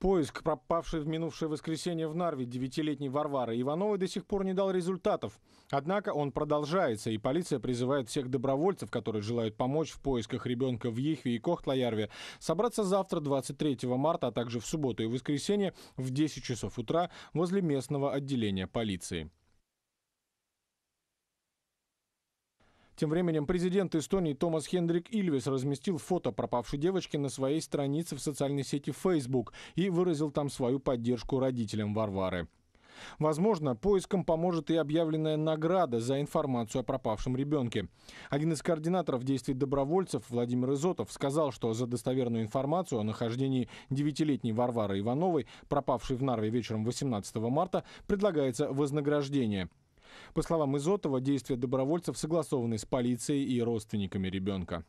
Поиск, пропавший в минувшее воскресенье в Нарве девятилетней Варвары Ивановой, до сих пор не дал результатов. Однако он продолжается, и полиция призывает всех добровольцев, которые желают помочь в поисках ребенка в Ехве и Кохтлоярве, собраться завтра, 23 марта, а также в субботу и воскресенье в 10 часов утра возле местного отделения полиции. Тем временем президент Эстонии Томас Хендрик Ильвис разместил фото пропавшей девочки на своей странице в социальной сети Facebook и выразил там свою поддержку родителям Варвары. Возможно, поиском поможет и объявленная награда за информацию о пропавшем ребенке. Один из координаторов действий добровольцев, Владимир Изотов, сказал, что за достоверную информацию о нахождении девятилетней Варвары Ивановой, пропавшей в Нарве вечером 18 марта, предлагается вознаграждение – по словам Изотова, действия добровольцев согласованы с полицией и родственниками ребенка.